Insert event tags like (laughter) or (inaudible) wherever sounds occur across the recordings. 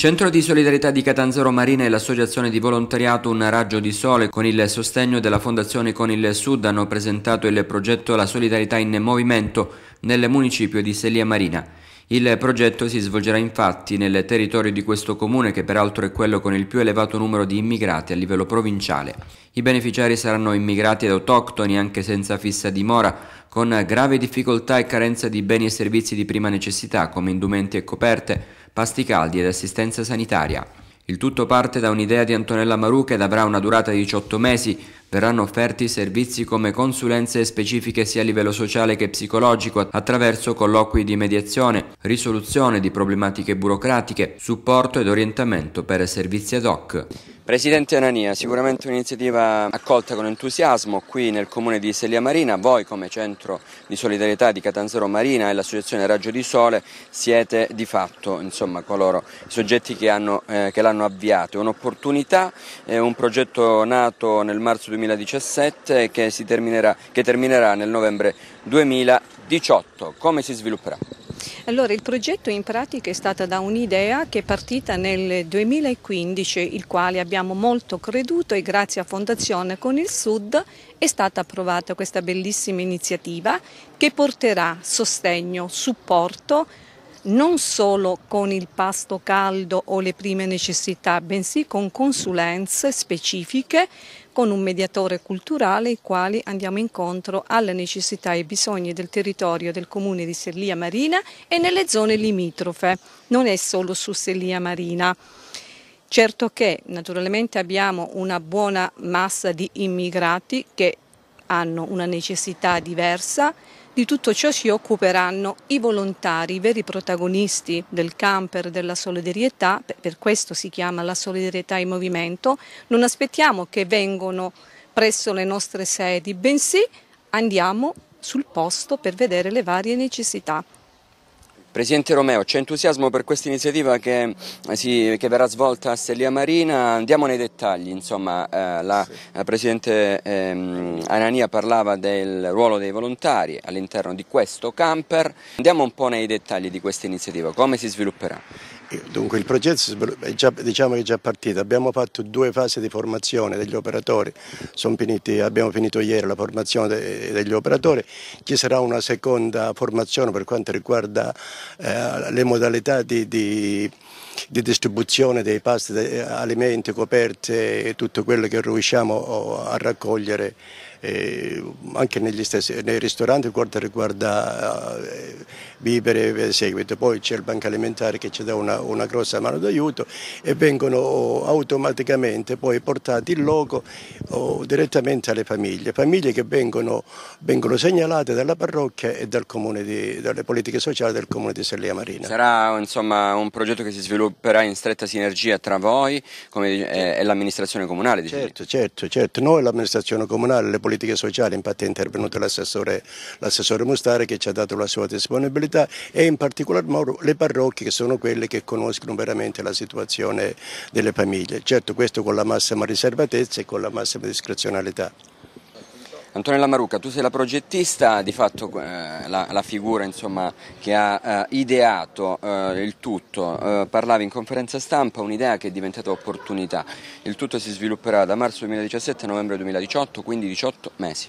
Centro di solidarietà di Catanzaro Marina e l'associazione di volontariato Un raggio di sole con il sostegno della Fondazione Con il Sud hanno presentato il progetto La solidarietà in movimento nel municipio di Selia Marina. Il progetto si svolgerà infatti nel territorio di questo comune che peraltro è quello con il più elevato numero di immigrati a livello provinciale. I beneficiari saranno immigrati ed autoctoni anche senza fissa dimora, con grave difficoltà e carenza di beni e servizi di prima necessità come indumenti e coperte, pasti caldi ed assistenza sanitaria. Il tutto parte da un'idea di Antonella Maruca ed avrà una durata di 18 mesi. Verranno offerti servizi come consulenze specifiche sia a livello sociale che psicologico attraverso colloqui di mediazione, risoluzione di problematiche burocratiche, supporto ed orientamento per servizi ad hoc. Presidente Anania, sicuramente un'iniziativa accolta con entusiasmo qui nel comune di Selia Marina. Voi come centro di solidarietà di Catanzaro Marina e l'associazione Raggio di Sole siete di fatto insomma, coloro i soggetti che, hanno, eh, che l'hanno avviato. È un'opportunità, è un progetto nato nel marzo 2017 che, terminerà, che terminerà nel novembre 2018. 2018 come si svilupperà? Allora, il progetto in pratica è stata da un'idea che è partita nel 2015, il quale abbiamo molto creduto e grazie a Fondazione con il Sud è stata approvata questa bellissima iniziativa che porterà sostegno, supporto non solo con il pasto caldo o le prime necessità, bensì con consulenze specifiche con un mediatore culturale i quali andiamo incontro alle necessità e ai bisogni del territorio del comune di Serlia Marina e nelle zone limitrofe, non è solo su Serlia Marina. Certo che naturalmente abbiamo una buona massa di immigrati che hanno una necessità diversa, di tutto ciò si occuperanno i volontari, i veri protagonisti del camper della solidarietà, per questo si chiama la solidarietà in movimento. Non aspettiamo che vengano presso le nostre sedi, bensì andiamo sul posto per vedere le varie necessità. Presidente Romeo, c'è entusiasmo per questa iniziativa che, eh, sì, che, verrà svolta a Stellia Marina, andiamo nei dettagli, insomma, eh, la, sì. la Presidente ehm, Anania parlava del ruolo dei volontari all'interno di questo camper, andiamo un po' nei dettagli di questa iniziativa, come si svilupperà? Eh, dunque il progetto è già, diciamo è già, partito, abbiamo fatto due fasi di formazione degli operatori, finiti, abbiamo finito ieri la formazione de, degli operatori, ci sarà una seconda formazione per quanto riguarda eh, le modalità di, di, di, distribuzione dei pasti, alimenti, coperte e tutto quello che riusciamo oh, a raccogliere eh, anche stessi, nei ristoranti quanto riguarda eh, vivere e seguito. Poi c'è il banco alimentare che ci dà una, una grossa mano d'aiuto e vengono automaticamente poi portati in loco oh, direttamente alle famiglie, famiglie che vengono, vengono, segnalate dalla parrocchia e dal di, dalle politiche sociali del comune di Sellia Marina. Sarà insomma un progetto che si svilupperà in stretta sinergia tra voi come, eh, e l'amministrazione comunale? Certo, certo, certo, noi l'amministrazione comunale, le politiche politiche sociali, infatti è intervenuto l'assessore, Mustare che ci ha dato la sua disponibilità e in particolar modo le parrocchie che sono quelle che conoscono veramente la situazione delle famiglie. Certo questo con la massima riservatezza e con la massima discrezionalità. Antonella Marucca, tu sei la progettista, di fatto eh, la, la, figura insomma, che ha eh, ideato eh, il tutto, eh, parlavi in conferenza stampa, un'idea che è diventata opportunità, il tutto si svilupperà da marzo 2017 a novembre 2018, quindi 18 mesi.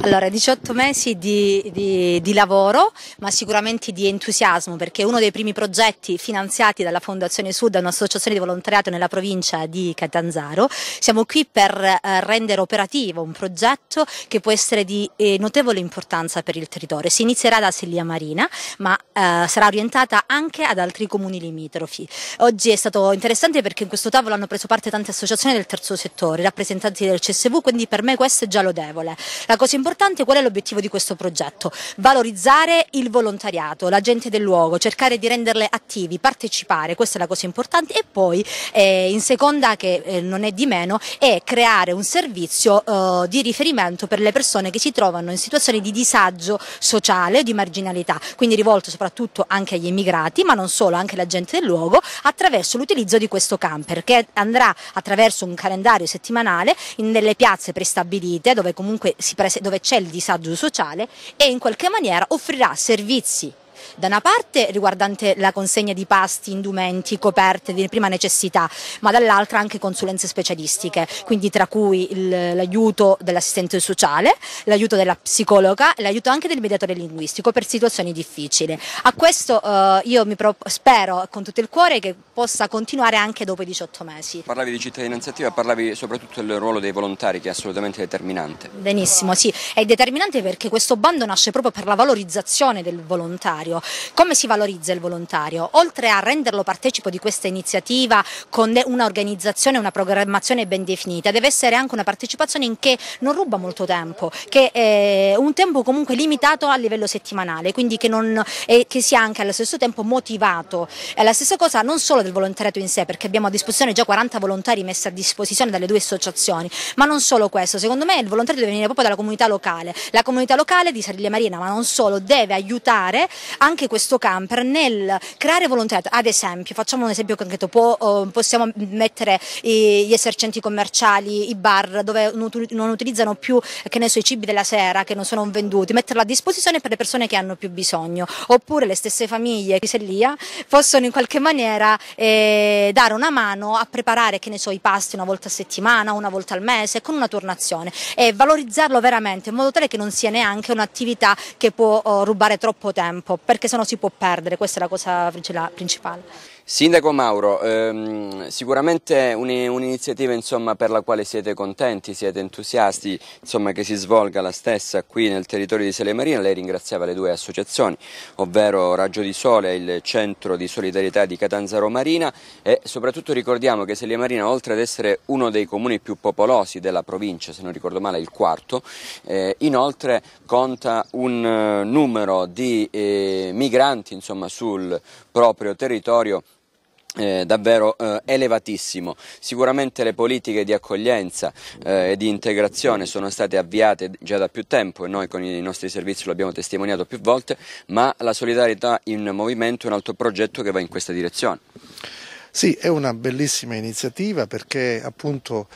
Allora, 18 mesi di, di, di, lavoro, ma sicuramente di entusiasmo, perché uno dei primi progetti finanziati dalla Fondazione Sud, un'associazione di volontariato nella provincia di Catanzaro, siamo qui per eh, rendere operativo un progetto fatto che può essere di eh, notevole importanza per il territorio. Si inizierà da Sillia Marina, ma eh, sarà orientata anche ad altri comuni limitrofi. Oggi è stato interessante perché in questo tavolo hanno preso parte tante associazioni del terzo settore, rappresentanti del CSV, quindi per me questo è già lodevole. La cosa importante è qual è l'obiettivo di questo progetto? Valorizzare il volontariato, la gente del luogo, cercare di renderle attivi, partecipare, questa è la cosa importante e poi eh, in seconda che eh, non è di meno è creare un servizio eh, di riferimento riferimento per le persone che si trovano in situazioni di disagio sociale o di marginalità, quindi rivolto soprattutto anche agli immigrati, ma non solo, anche alla gente del luogo, attraverso l'utilizzo di questo camper che andrà attraverso un calendario settimanale in delle piazze prestabilite dove comunque c'è il disagio sociale e in qualche maniera offrirà servizi da una parte riguardante la consegna di pasti, indumenti, coperte di prima necessità, ma dall'altra anche consulenze specialistiche, quindi tra cui l'aiuto dell'assistente sociale, l'aiuto della psicologa e l'aiuto anche del mediatore linguistico per situazioni difficili. A questo eh, io mi spero con tutto il cuore che possa continuare anche dopo i 18 mesi. Parlavi di cittadinanza attiva, parlavi soprattutto del ruolo dei volontari che è assolutamente determinante. Benissimo, sì, è determinante perché questo bando nasce proprio per la valorizzazione del volontario. Come si valorizza il volontario? Oltre a renderlo partecipo di questa iniziativa con un'organizzazione, una programmazione ben definita, deve essere anche una partecipazione in che non ruba molto tempo, che è un tempo comunque limitato a livello settimanale, quindi che, non, che sia anche allo stesso tempo motivato. È la stessa cosa non solo del volontariato in sé, perché abbiamo a disposizione già 40 volontari messi a disposizione dalle due associazioni, ma non solo questo, secondo me il volontario deve venire proprio dalla comunità locale, la comunità locale di Sariglia Marina, ma non solo, deve aiutare anche questo camper nel creare volontariato, ad esempio, facciamo un esempio concreto, può, eh, possiamo mettere gli esercenti commerciali, i bar dove non utilizzano più che ne so, i cibi della sera che non sono venduti, metterlo a disposizione per le persone che hanno più bisogno, oppure le stesse famiglie di Sellia possono in qualche maniera eh, dare una mano a preparare che ne so, i pasti una volta a settimana, una volta al mese, con una turnazione e valorizzarlo veramente in modo tale che non sia neanche un'attività che può oh, rubare troppo tempo perché sennò si può perdere, questa è la cosa principale. Sindaco Mauro, ehm, sicuramente un'iniziativa un per la quale siete contenti, siete entusiasti insomma, che si svolga la stessa qui nel territorio di Selemarina, lei ringraziava le due associazioni, ovvero Raggio di Sole, il centro di solidarietà di Catanzaro Marina e soprattutto ricordiamo che Selemarina oltre ad essere uno dei comuni più popolosi della provincia, se non ricordo male il quarto, eh, inoltre conta un eh, numero di eh, migranti insomma, sul proprio territorio eh, davvero eh, elevatissimo. Sicuramente le politiche di accoglienza eh, e di integrazione sono state avviate già da più tempo e noi con i nostri servizi lo abbiamo testimoniato più volte, ma la solidarietà in movimento è un altro progetto che va in questa direzione. Sì, è una bellissima iniziativa perché appunto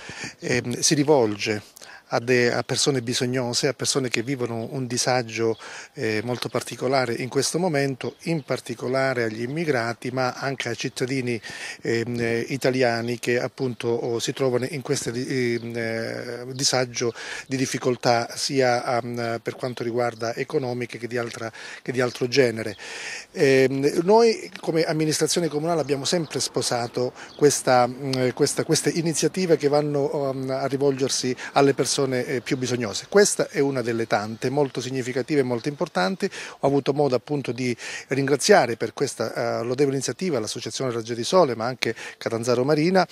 ehm, si rivolge a, de, a, persone bisognose, a persone che vivono un disagio eh, molto particolare in questo momento, in particolare agli immigrati, ma anche ai cittadini ehm, eh, italiani che appunto oh, si trovano in questo ehm, eh, disagio di difficoltà sia um, per quanto riguarda economiche che di, altra, che di altro genere. noi come amministrazione comunale abbiamo sempre sposato questa, mh, mm, eh, questa, queste iniziative che vanno um, a rivolgersi alle persone persone eh, più bisognose. Questa è una delle tante, molto significative e molto importanti. Ho avuto modo appunto di ringraziare per questa eh, lodevole iniziativa l'Associazione Raggio di Sole, ma anche Catanzaro Marina,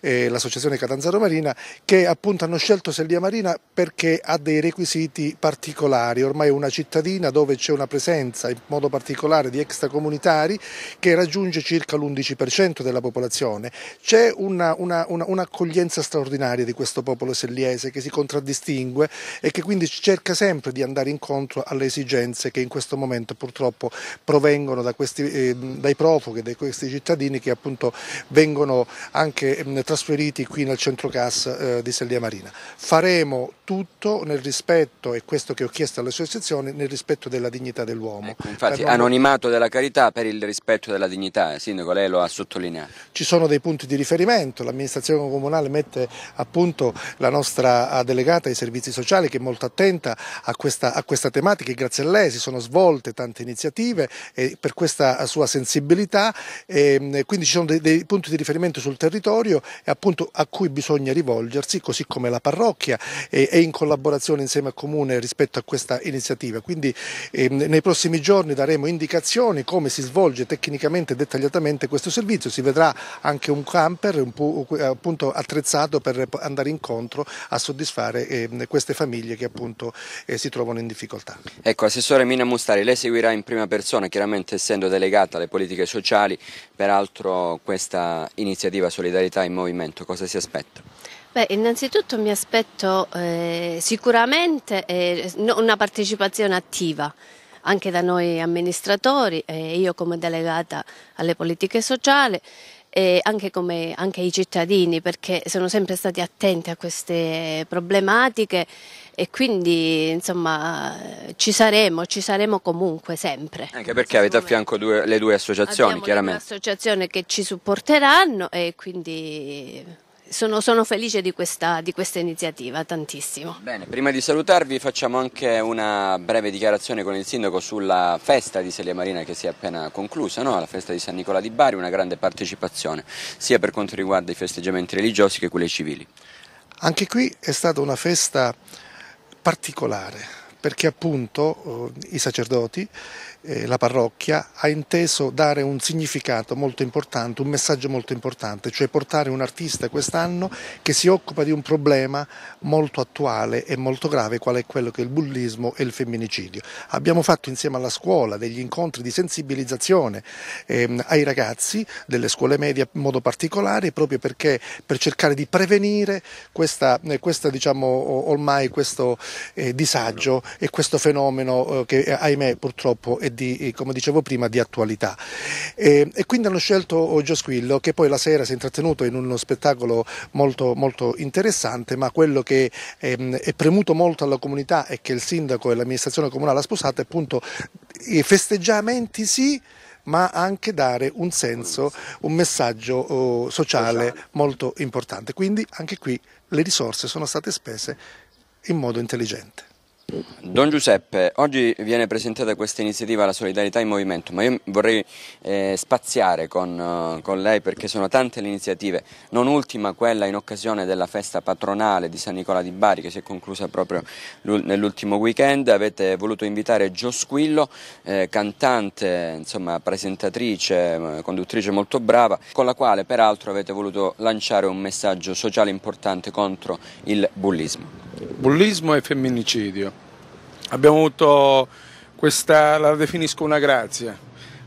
e eh, l'Associazione Catanzaro Marina, che appunto hanno scelto Sellia Marina perché ha dei requisiti particolari. Ormai è una cittadina dove c'è una presenza in modo particolare di extracomunitari che raggiunge circa l'11% della popolazione. C'è un'accoglienza una, una, un straordinaria di questo popolo selliese che si conta contraddistingue e che quindi cerca sempre di andare incontro alle esigenze che in questo momento purtroppo provengono da questi, eh, dai profughi, da questi cittadini che appunto vengono anche eh, trasferiti qui nel centro CAS eh, di Sellia Marina. Faremo tutto nel rispetto, e questo che ho chiesto alle associazioni, nel rispetto della dignità dell'uomo. Ecco, infatti, non... anonimato della carità per il rispetto della dignità, eh, Sindaco, lei lo ha sottolineato. Ci sono dei punti di riferimento, l'amministrazione comunale mette appunto la nostra delegazione delegata ai servizi sociali che è molto attenta a questa, a questa tematica e grazie a lei si sono svolte tante iniziative eh, per questa sua sensibilità, eh, quindi ci sono dei, dei, punti di riferimento sul territorio e appunto a cui bisogna rivolgersi, così come la parrocchia e, e in collaborazione insieme al Comune rispetto a questa iniziativa. Quindi eh, nei prossimi giorni daremo indicazioni come si svolge tecnicamente e dettagliatamente questo servizio, si vedrà anche un camper un appunto attrezzato per andare incontro a soddisfare aiutare eh, queste famiglie che appunto eh, si trovano in difficoltà. Ecco, Assessore Mina Mustari, lei seguirà in prima persona, chiaramente essendo delegata alle politiche sociali, peraltro questa iniziativa Solidarietà in Movimento, cosa si aspetta? Beh, innanzitutto mi aspetto eh, sicuramente eh, una partecipazione attiva anche da noi amministratori e eh, io come delegata alle politiche sociali e anche come anche i cittadini perché sono sempre stati attenti a queste problematiche e quindi insomma ci saremo, ci saremo comunque sempre. Anche perché avete a fianco due, le due associazioni Abbiamo chiaramente. Le due associazioni che ci supporteranno e quindi sono, sono, felice di questa, di questa, iniziativa, tantissimo. Bene, prima di salutarvi facciamo anche una breve dichiarazione con il sindaco sulla festa di Selia Marina che si è appena conclusa, no? la festa di San Nicola di Bari, una grande partecipazione sia per quanto riguarda i festeggiamenti religiosi che quelli civili. Anche qui è stata una festa particolare, perché appunto eh, i sacerdoti, eh, la parrocchia, ha inteso dare un significato molto importante, un messaggio molto importante, cioè portare un artista quest'anno che si occupa di un problema molto attuale e molto grave, qual è quello che è il bullismo e il femminicidio. Abbiamo fatto insieme alla scuola degli incontri di sensibilizzazione ehm, ai ragazzi delle scuole medie in modo particolare, proprio perché per cercare di prevenire questa, eh, questa diciamo, ormai questo eh, disagio e questo fenomeno eh, che eh, ahimè purtroppo è di, eh, come dicevo prima, di attualità. E, e quindi hanno scelto Giosquillo che poi la sera si è intrattenuto in uno spettacolo molto, molto interessante, ma quello che ehm, è premuto molto alla comunità e che il sindaco e l'amministrazione comunale ha sposato è appunto i festeggiamenti sì, ma anche dare un senso, un messaggio eh, sociale molto importante. Quindi anche qui le risorse sono state spese in modo intelligente. Don Giuseppe, oggi viene presentata questa iniziativa La solidarietà in movimento, ma io vorrei eh, spaziare con, eh, con, lei perché sono tante le iniziative, non ultima quella in occasione della festa patronale di San Nicola di Bari che si è conclusa proprio nell'ultimo weekend, avete voluto invitare Gio Squillo, eh, cantante, insomma, presentatrice, eh, conduttrice molto brava, con la quale peraltro avete voluto lanciare un messaggio sociale importante contro il bullismo. Bullismo e femminicidio abbiamo avuto questa, la definisco una grazia,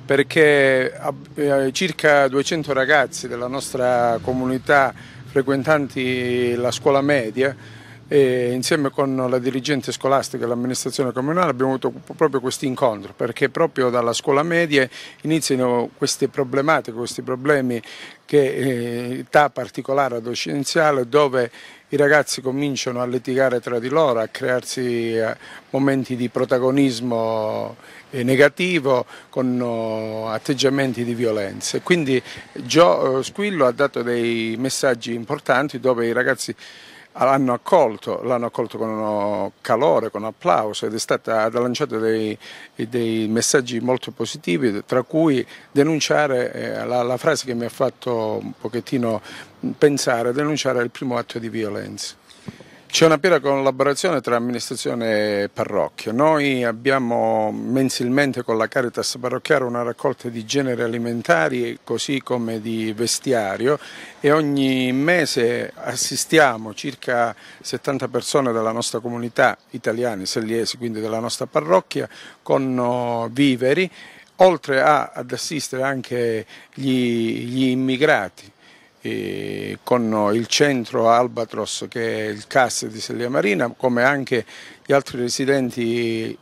perché eh, circa 200 ragazzi della nostra comunità frequentanti la scuola media, insieme con la dirigente scolastica e l'amministrazione comunale abbiamo avuto proprio questo incontro perché proprio dalla scuola media iniziano queste problematiche, questi problemi che eh, età particolare adolescenziale dove i ragazzi cominciano a litigare tra di loro, a crearsi eh, momenti di protagonismo eh, negativo con oh, atteggiamenti di violenza. Quindi Gio eh, Squillo ha dato dei messaggi importanti dove i ragazzi l'hanno accolto, l'hanno accolto con calore, con applauso ed è stata, ha lanciato dei, dei, messaggi molto positivi, tra cui denunciare eh, la, la frase che mi ha fatto un pochettino pensare, denunciare il primo atto di violenza. C'è una piena collaborazione tra amministrazione e parrocchia. Noi abbiamo mensilmente con la Caritas Parrocchiare una raccolta di generi alimentari così come di vestiario e ogni mese assistiamo circa 70 persone della nostra comunità italiana, selliesi, quindi della nostra parrocchia, con oh, viveri oltre ad assistere anche gli, gli immigrati con il centro Albatros che è il CAS di Sellia Marina come anche gli altri residenti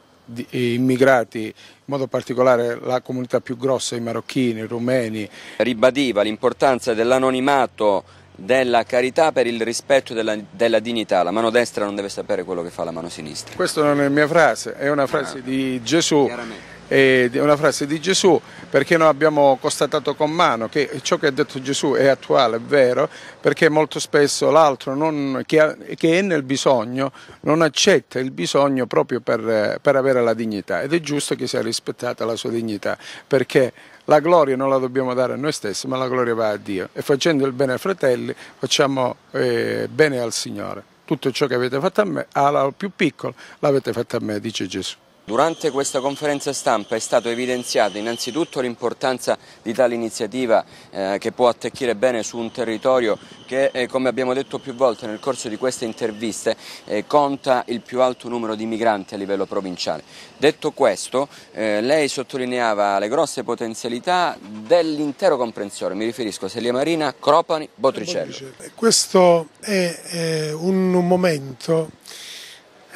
eh, immigrati, in modo particolare la comunità più grossa, i marocchini, i rumeni. Ribadiva l'importanza dell'anonimato della carità per il rispetto della, della, dignità. La mano destra non deve sapere quello che fa la mano sinistra. Questa non è mia frase, è una frase ah, di Gesù. Chiaramente è una frase di Gesù perché noi abbiamo constatato con mano che ciò che ha detto Gesù è attuale, è vero, perché molto spesso l'altro non, che, ha, che, è nel bisogno non accetta il bisogno proprio per, per avere la dignità ed è giusto che sia rispettata la sua dignità perché la gloria non la dobbiamo dare a noi stessi, ma la gloria va a Dio. E facendo il bene ai fratelli, facciamo eh, bene al Signore. Tutto ciò che avete fatto a me, al più piccolo, l'avete fatto a me, dice Gesù. Durante questa conferenza stampa è stato evidenziato innanzitutto l'importanza di tale iniziativa eh, che può attecchire bene su un territorio che, eh, come abbiamo detto più volte nel corso di queste interviste, eh, conta il più alto numero di migranti a livello provinciale. Detto questo, eh, lei sottolineava le grosse potenzialità dell'intero comprensore, mi riferisco a Selia Marina, Cropani, Botricello. Questo è eh, un momento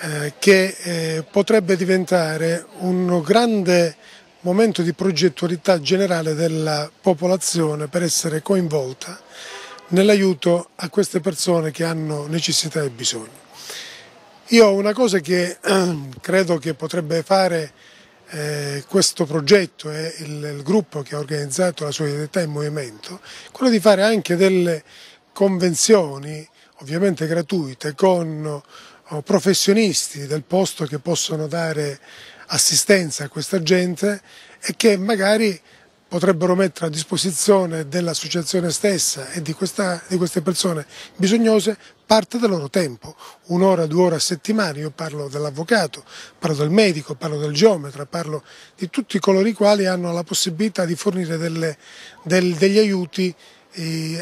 eh, che eh, potrebbe diventare un grande momento di progettualità generale della popolazione per essere coinvolta nell'aiuto a queste persone che hanno necessità e bisogni. Io una cosa che (clears throat) credo che potrebbe fare eh, questo progetto e il, gruppo che ha organizzato la solidarietà in movimento, quello di fare anche delle convenzioni, ovviamente gratuite, con professionisti del posto che possono dare assistenza a questa gente e che magari potrebbero mettere a disposizione dell'associazione stessa e di, questa, di, queste persone bisognose parte del loro tempo, un'ora, due ore a settimana, io parlo dell'avvocato, parlo del medico, parlo del geometra, parlo di tutti coloro i quali hanno la possibilità di fornire delle, del, degli aiuti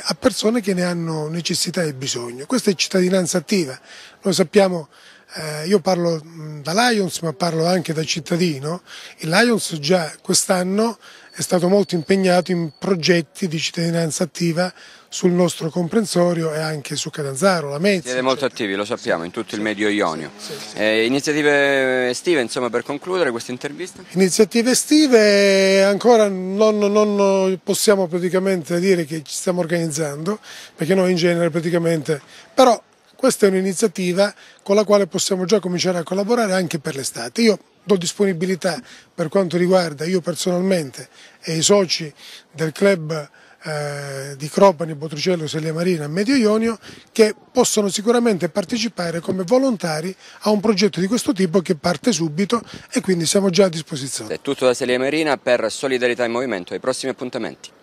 a persone che ne hanno necessità e bisogno. Questa è cittadinanza attiva, Noi sappiamo, eh, io parlo da Lions ma parlo anche da cittadino, il Lions già quest'anno è stato molto impegnato in progetti di cittadinanza attiva sul nostro comprensorio e anche su Catanzaro, la Mezza. Siete molto attivi, lo sappiamo, in tutto il medio ionio. Eh, iniziative estive insomma, per concludere questa intervista? Iniziative estive ancora non, non possiamo praticamente dire che ci stiamo organizzando perché noi in genere praticamente però questa è un'iniziativa con la quale possiamo già cominciare a collaborare anche per l'estate. Io do disponibilità per quanto riguarda io personalmente e i soci del club eh, di Crobani, Botricello, Selia Marina, Medio Ionio che possono sicuramente partecipare come volontari a un progetto di questo tipo che parte subito e quindi siamo già a disposizione. È tutto da Selia Marina per Solidarietà in Movimento, ai prossimi appuntamenti.